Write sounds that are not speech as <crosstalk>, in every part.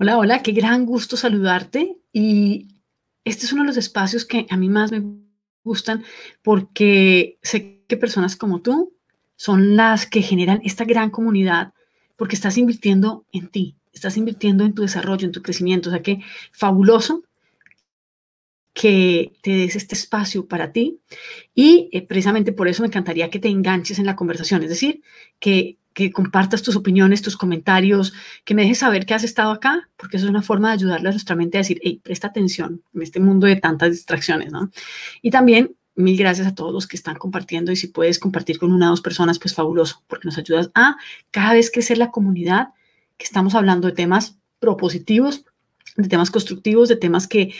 Hola, hola, qué gran gusto saludarte y este es uno de los espacios que a mí más me gustan porque sé que personas como tú son las que generan esta gran comunidad porque estás invirtiendo en ti, estás invirtiendo en tu desarrollo, en tu crecimiento, o sea que fabuloso que te des este espacio para ti y eh, precisamente por eso me encantaría que te enganches en la conversación, es decir, que que compartas tus opiniones, tus comentarios, que me dejes saber que has estado acá, porque eso es una forma de ayudarle a nuestra mente a decir, hey, presta atención en este mundo de tantas distracciones, ¿no? Y también mil gracias a todos los que están compartiendo y si puedes compartir con una o dos personas, pues fabuloso, porque nos ayudas a cada vez crecer la comunidad, que estamos hablando de temas propositivos, de temas constructivos, de temas que,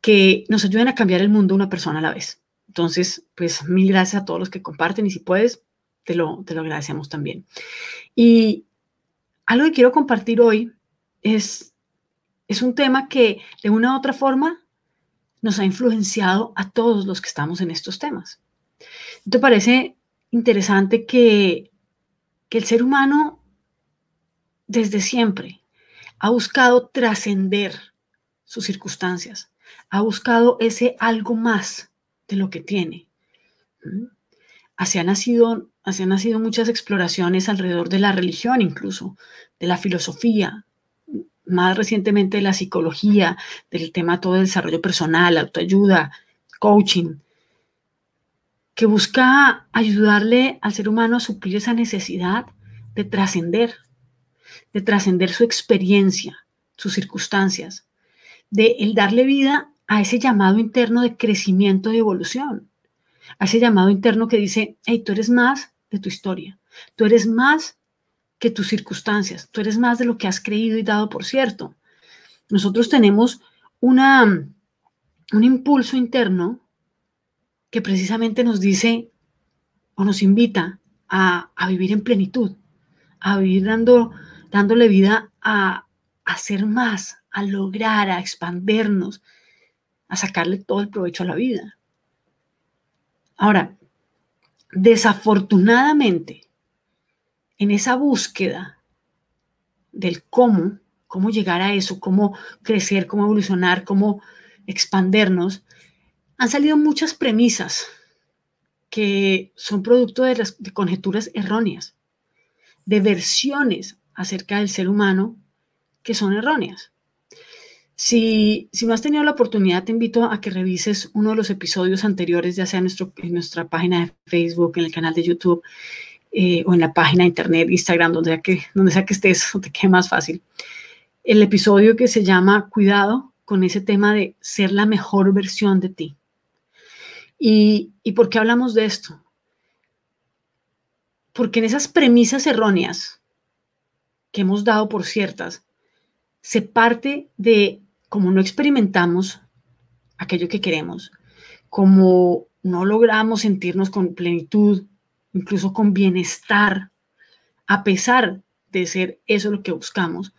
que nos ayuden a cambiar el mundo una persona a la vez. Entonces, pues mil gracias a todos los que comparten y si puedes, te lo, agradecemos también. Y algo que quiero compartir hoy es, es un tema que de una u otra forma nos ha influenciado a todos los que estamos en estos temas. ¿Te parece interesante que, el ser humano desde siempre ha buscado trascender sus circunstancias, ha buscado ese algo más de lo que tiene? ¿Mm? Así ha nacido Así han nacido muchas exploraciones alrededor de la religión, incluso de la filosofía, más recientemente de la psicología, del tema todo de desarrollo personal, autoayuda, coaching, que busca ayudarle al ser humano a suplir esa necesidad de trascender, de trascender su experiencia, sus circunstancias, de el darle vida a ese llamado interno de crecimiento y evolución a ese llamado interno que dice, hey, tú eres más de tu historia, tú eres más que tus circunstancias, tú eres más de lo que has creído y dado por cierto. Nosotros tenemos una, un impulso interno que precisamente nos dice o nos invita a, vivir en plenitud, a vivir dando, dándole vida a hacer más, a lograr, a expandernos, a sacarle todo el provecho a la vida. Ahora, desafortunadamente, en esa búsqueda del cómo, cómo llegar a eso, cómo crecer, cómo evolucionar, cómo expandernos, han salido muchas premisas que son producto de, conjeturas erróneas, de versiones acerca del ser humano que son erróneas. Si, no has tenido la oportunidad, te invito a que revises uno de los episodios anteriores, ya sea en, nuestro, nuestra página de Facebook, en el canal de YouTube eh, o en la página de Internet, Instagram, donde sea que, donde sea que estés donde <laughs> te quede más fácil. El episodio que se llama Cuidado con ese tema de ser la mejor versión de ti. ¿Y, y por qué hablamos de esto? Porque en esas premisas erróneas que hemos dado por ciertas, se parte de como no experimentamos aquello que queremos, como no logramos sentirnos con plenitud, incluso con bienestar, a pesar de ser eso lo que buscamos,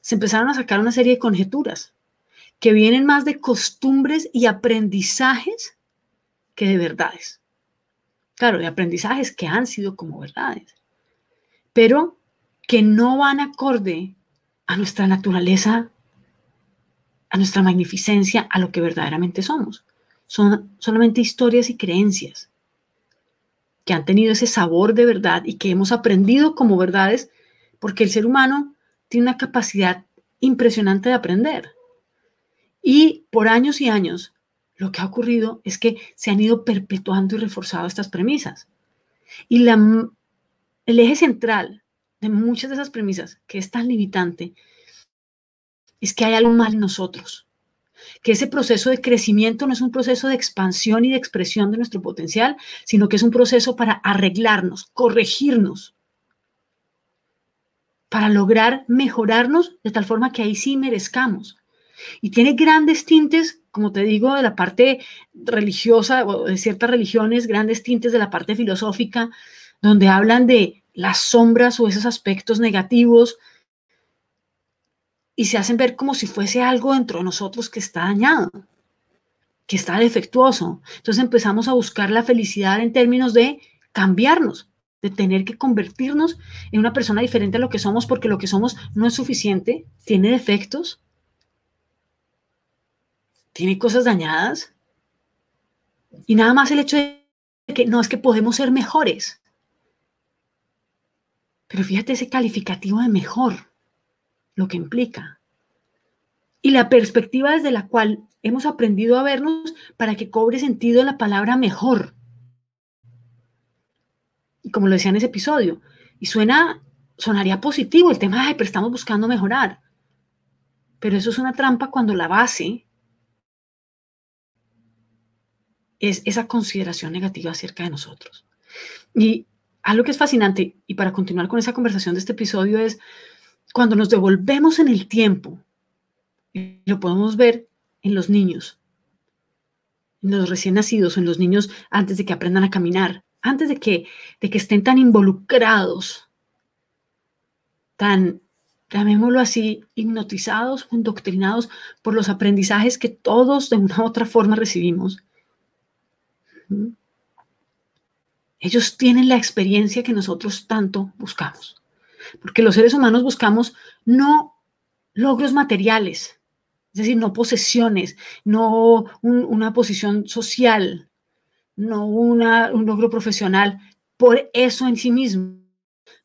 se empezaron a sacar una serie de conjeturas que vienen más de costumbres y aprendizajes que de verdades. Claro, de aprendizajes que han sido como verdades, pero que no van acorde a nuestra naturaleza a nuestra magnificencia, a lo que verdaderamente somos. Son solamente historias y creencias que han tenido ese sabor de verdad y que hemos aprendido como verdades porque el ser humano tiene una capacidad impresionante de aprender. Y por años y años, lo que ha ocurrido es que se han ido perpetuando y reforzando estas premisas. Y la, el eje central de muchas de esas premisas, que es tan limitante, es que hay algo mal en nosotros, que ese proceso de crecimiento no es un proceso de expansión y de expresión de nuestro potencial, sino que es un proceso para arreglarnos, corregirnos, para lograr mejorarnos de tal forma que ahí sí merezcamos. Y tiene grandes tintes, como te digo, de la parte religiosa o de ciertas religiones, grandes tintes de la parte filosófica, donde hablan de las sombras o esos aspectos negativos, y se hacen ver como si fuese algo dentro de nosotros que está dañado, que está defectuoso. Entonces empezamos a buscar la felicidad en términos de cambiarnos, de tener que convertirnos en una persona diferente a lo que somos porque lo que somos no es suficiente, tiene defectos, tiene cosas dañadas. Y nada más el hecho de que no es que podemos ser mejores. Pero fíjate ese calificativo de mejor lo que implica. Y la perspectiva desde la cual hemos aprendido a vernos para que cobre sentido la palabra mejor. Y como lo decía en ese episodio, y suena, sonaría positivo el tema de pero estamos buscando mejorar. Pero eso es una trampa cuando la base es esa consideración negativa acerca de nosotros. Y algo que es fascinante, y para continuar con esa conversación de este episodio, es cuando nos devolvemos en el tiempo, lo podemos ver en los niños, en los recién nacidos, en los niños antes de que aprendan a caminar, antes de que, de que estén tan involucrados, tan, llamémoslo así, hipnotizados o indoctrinados por los aprendizajes que todos de una u otra forma recibimos. Ellos tienen la experiencia que nosotros tanto buscamos porque los seres humanos buscamos no logros materiales, es decir, no posesiones, no una posición social, no un logro profesional, por eso en sí mismo.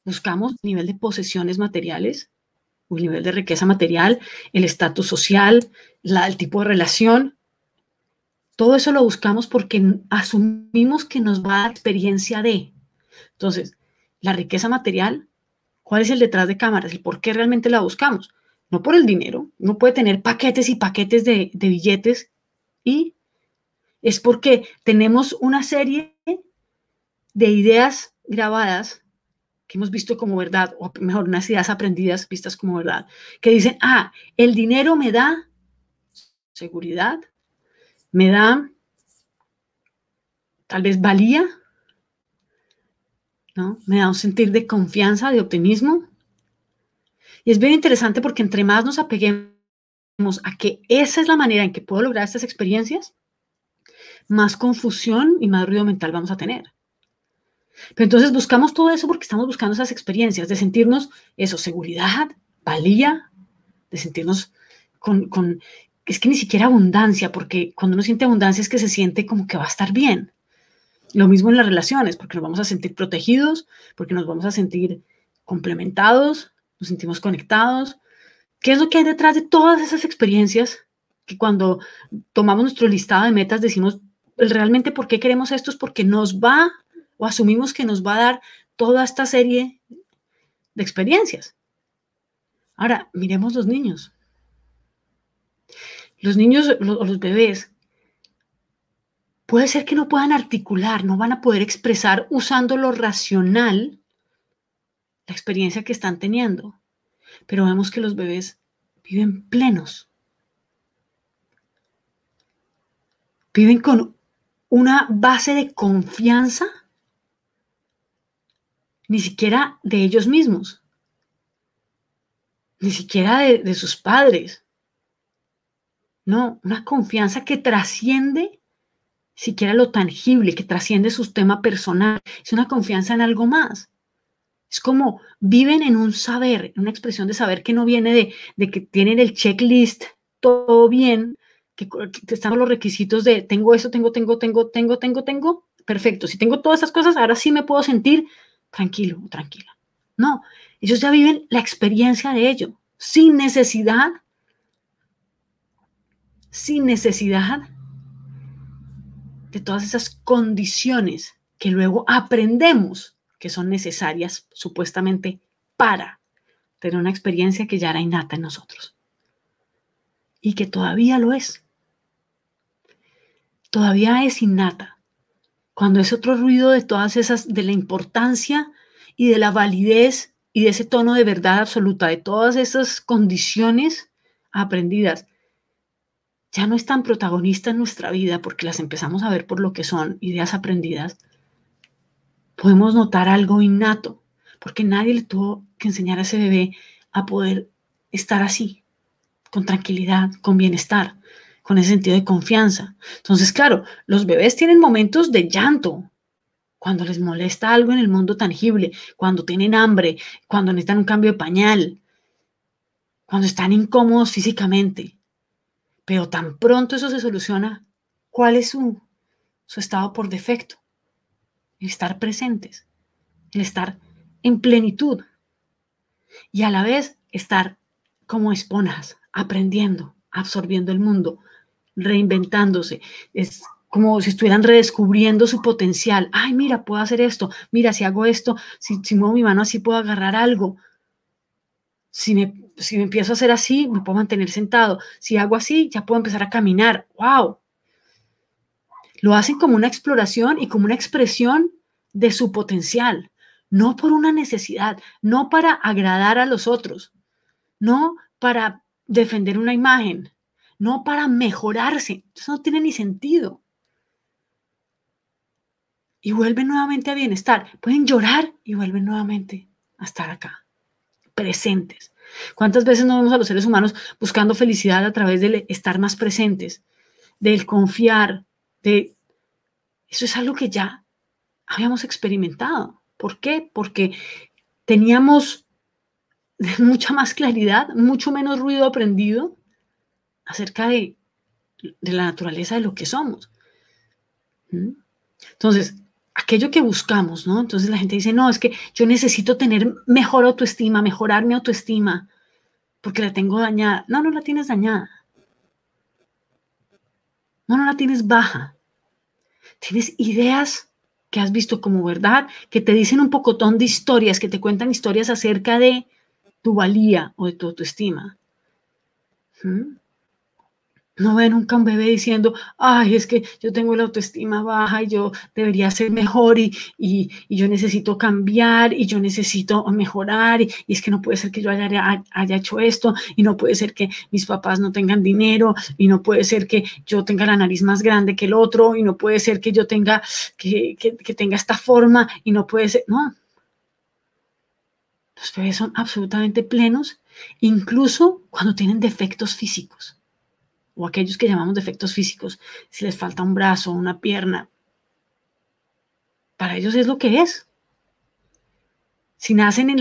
Buscamos nivel de posesiones materiales, un nivel de riqueza material, el estatus social, la, el tipo de relación. Todo eso lo buscamos porque asumimos que nos va a dar experiencia de. Entonces, la riqueza material ¿Cuál es el detrás de cámaras? ¿El por qué realmente la buscamos? No por el dinero. No puede tener paquetes y paquetes de, de billetes. Y es porque tenemos una serie de ideas grabadas que hemos visto como verdad, o mejor, unas ideas aprendidas vistas como verdad, que dicen, ah, el dinero me da seguridad, me da tal vez valía, ¿no? Me da un sentir de confianza, de optimismo. Y es bien interesante porque entre más nos apeguemos a que esa es la manera en que puedo lograr estas experiencias, más confusión y más ruido mental vamos a tener. Pero entonces buscamos todo eso porque estamos buscando esas experiencias, de sentirnos eso, seguridad, valía, de sentirnos con, con, es que ni siquiera abundancia, porque cuando uno siente abundancia es que se siente como que va a estar bien. Lo mismo en las relaciones, porque nos vamos a sentir protegidos, porque nos vamos a sentir complementados, nos sentimos conectados. ¿Qué es lo que hay detrás de todas esas experiencias que cuando tomamos nuestro listado de metas decimos realmente por qué queremos esto? Es porque nos va o asumimos que nos va a dar toda esta serie de experiencias. Ahora, miremos los niños. Los niños o los bebés puede ser que no puedan articular, no van a poder expresar usando lo racional la experiencia que están teniendo. Pero vemos que los bebés viven plenos. Viven con una base de confianza ni siquiera de ellos mismos, ni siquiera de, sus padres. No, una confianza que trasciende siquiera lo tangible, que trasciende su tema personal, es una confianza en algo más. Es como viven en un saber, en una expresión de saber que no viene de, que tienen el checklist, todo bien, que, están los requisitos de tengo eso, tengo, tengo, tengo, tengo, tengo, tengo, perfecto. Si tengo todas esas cosas, ahora sí me puedo sentir tranquilo tranquila. No, ellos ya viven la experiencia de ello, sin necesidad, sin necesidad de todas esas condiciones que luego aprendemos que son necesarias supuestamente para tener una experiencia que ya era innata en nosotros y que todavía lo es. Todavía es innata. Cuando es otro ruido de todas esas, de la importancia y de la validez y de ese tono de verdad absoluta, de todas esas condiciones aprendidas ya no es tan protagonista en nuestra vida porque las empezamos a ver por lo que son ideas aprendidas, podemos notar algo innato, porque nadie le tuvo que enseñar a ese bebé a poder estar así, con tranquilidad, con bienestar, con ese sentido de confianza. Entonces, claro, los bebés tienen momentos de llanto, cuando les molesta algo en el mundo tangible, cuando tienen hambre, cuando necesitan un cambio de pañal, cuando están incómodos físicamente. Pero tan pronto eso se soluciona, ¿cuál es su, su estado por defecto? El estar presentes, el estar en plenitud y a la vez estar como esponjas, aprendiendo, absorbiendo el mundo, reinventándose. Es como si estuvieran redescubriendo su potencial. Ay, mira, puedo hacer esto. Mira, si hago esto, si, si muevo mi mano así puedo agarrar algo. Si me si empiezo a hacer así, me puedo mantener sentado. Si hago así, ya puedo empezar a caminar. ¡Wow! Lo hacen como una exploración y como una expresión de su potencial, no por una necesidad, no para agradar a los otros, no para defender una imagen, no para mejorarse. Eso no tiene ni sentido. Y vuelven nuevamente a bienestar. Pueden llorar y vuelven nuevamente a estar acá, presentes. ¿Cuántas veces nos vemos a los seres humanos buscando felicidad a través del estar más presentes, del confiar, de... Eso es algo que ya habíamos experimentado. ¿Por qué? Porque teníamos <laughs> mucha más claridad, mucho menos ruido aprendido acerca de, de la naturaleza de lo que somos. ¿Mm? Entonces, aquello que buscamos, ¿no? Entonces la gente dice, no, es que yo necesito tener mejor autoestima, mejorar mi autoestima, porque la tengo dañada. No, no la tienes dañada. No, no la tienes baja. Tienes ideas que has visto como verdad, que te dicen un pocotón de historias, que te cuentan historias acerca de tu valía o de tu autoestima. ¿Mm? no ve nunca un bebé diciendo, ay, es que yo tengo la autoestima baja y yo debería ser mejor y, y, yo necesito cambiar y yo necesito mejorar y, es que no puede ser que yo haya, hecho esto y no puede ser que mis papás no tengan dinero y no puede ser que yo tenga la nariz más grande que el otro y no puede ser que yo tenga, que, que tenga esta forma y no puede ser, no. Los bebés son absolutamente plenos, incluso cuando tienen defectos físicos o aquellos que llamamos defectos físicos, si les falta un brazo, una pierna, para ellos es lo que es. Si nacen en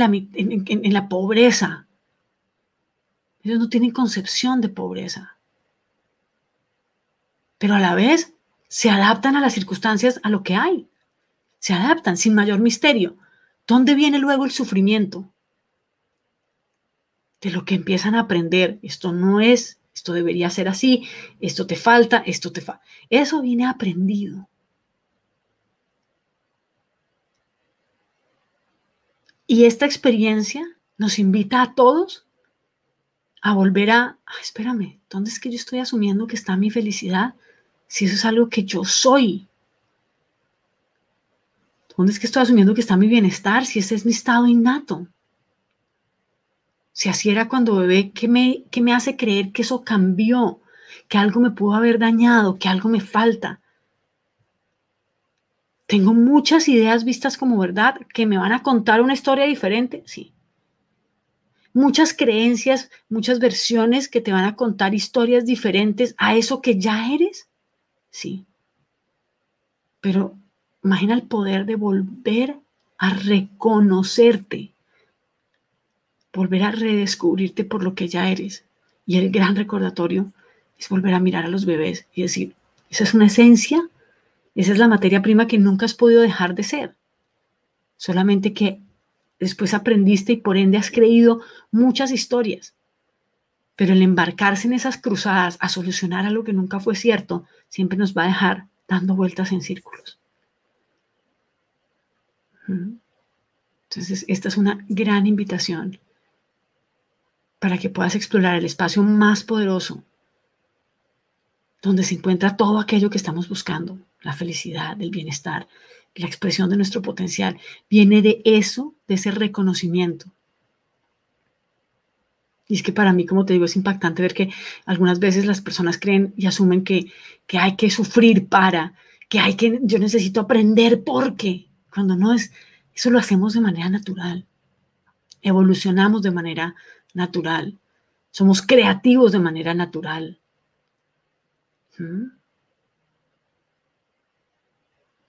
la, pobreza, ellos no tienen concepción de pobreza, pero a la vez se adaptan a las circunstancias, a lo que hay. Se adaptan sin mayor misterio. ¿Dónde viene luego el sufrimiento? De lo que empiezan a aprender. Esto no es esto debería ser así, esto te falta, esto te falta. Eso viene aprendido. Y esta experiencia nos invita a todos a volver a, ah, espérame, ¿dónde es que yo estoy asumiendo que está mi felicidad? Si eso es algo que yo soy. ¿Dónde es que estoy asumiendo que está mi bienestar? Si ese es mi estado innato. Si así era cuando bebé, ¿qué me, me hace creer que eso cambió? Que algo me pudo haber dañado, que algo me falta. Tengo muchas ideas vistas como verdad que me van a contar una historia diferente, sí. Muchas creencias, muchas versiones que te van a contar historias diferentes a eso que ya eres, sí. Pero imagina el poder de volver a reconocerte volver a redescubrirte por lo que ya eres. Y el gran recordatorio es volver a mirar a los bebés y decir, esa es una esencia, esa es la materia prima que nunca has podido dejar de ser. Solamente que después aprendiste y por ende has creído muchas historias. Pero el embarcarse en esas cruzadas a solucionar algo que nunca fue cierto siempre nos va a dejar dando vueltas en círculos. Entonces, esta es una gran invitación para que puedas explorar el espacio más poderoso, donde se encuentra todo aquello que estamos buscando, la felicidad, el bienestar, la expresión de nuestro potencial, viene de eso, de ese reconocimiento. Y es que para mí, como te digo, es impactante ver que algunas veces las personas creen y asumen que, que hay que sufrir para, que hay que, yo necesito aprender porque, cuando no es, eso lo hacemos de manera natural. Evolucionamos de manera natural. Somos creativos de manera natural. ¿Mm?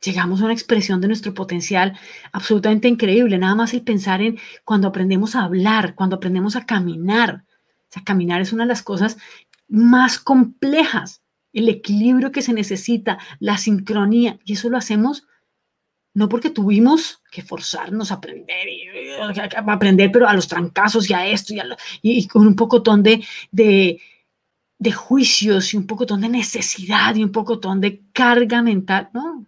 Llegamos a una expresión de nuestro potencial absolutamente increíble. Nada más el pensar en cuando aprendemos a hablar, cuando aprendemos a caminar. O sea, caminar es una de las cosas más complejas. El equilibrio que se necesita, la sincronía. Y eso lo hacemos no porque tuvimos que forzarnos a aprender, aprender, pero a los trancazos y a esto, y, con un poco de, de, juicios y un poco de necesidad y un poco de carga mental. No,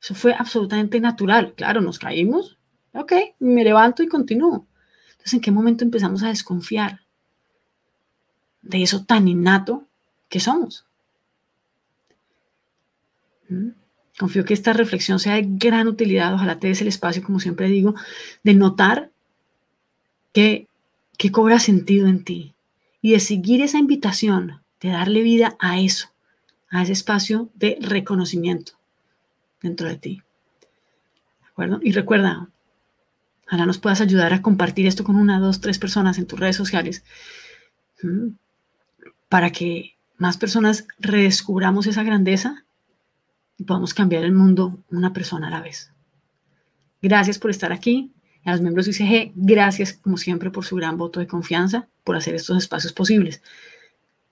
eso fue absolutamente natural. Claro, nos caímos, ok, me levanto y continúo. Entonces, ¿en qué momento empezamos a desconfiar de eso tan innato que somos? ¿Mm? Confío que esta reflexión sea de gran utilidad. Ojalá te des el espacio, como siempre digo, de notar que, que cobra sentido en ti y de seguir esa invitación, de darle vida a eso, a ese espacio de reconocimiento dentro de ti. ¿De acuerdo? Y recuerda, ojalá nos puedas ayudar a compartir esto con una, dos, tres personas en tus redes sociales para que más personas redescubramos esa grandeza y podamos cambiar el mundo una persona a la vez. Gracias por estar aquí. A los miembros de ICG, gracias como siempre por su gran voto de confianza, por hacer estos espacios posibles.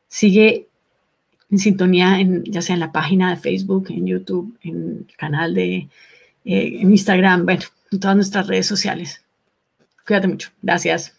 Sigue en sintonía, en, ya sea en la página de Facebook, en YouTube, en el canal de eh, Instagram, bueno, en todas nuestras redes sociales. Cuídate mucho. Gracias.